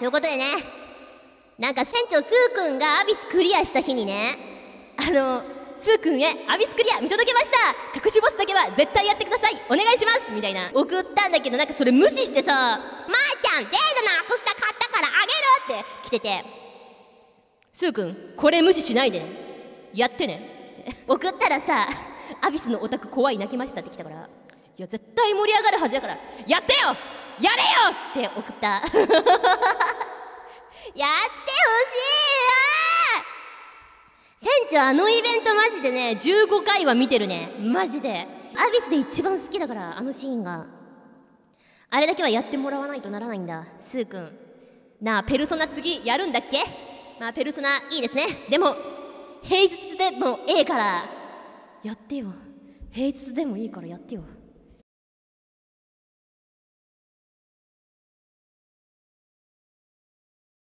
ということでねなんか船長スーくんがアビスクリアした日にねあのスーくんへアビスクリア見届けました隠しボスだけは絶対やってくださいお願いしますみたいな送ったんだけどなんかそれ無視してさ「まー、あ、ちゃんゼードのアクスタ買ったからあげる!」って来てて「スーくんこれ無視しないでねやってね」って送ったらさアビスのオタク怖い泣きましたって来たから「いや絶対盛り上がるはずやからやってよやれよ!」って送ったやってほしいよ船長あのイベントマジでね15回は見てるねマジでアビスで一番好きだからあのシーンがあれだけはやってもらわないとならないんだスー君なあペルソナ次やるんだっけまあペルソナいいですねでも平日でもええからやってよ平日でもいいからやってよ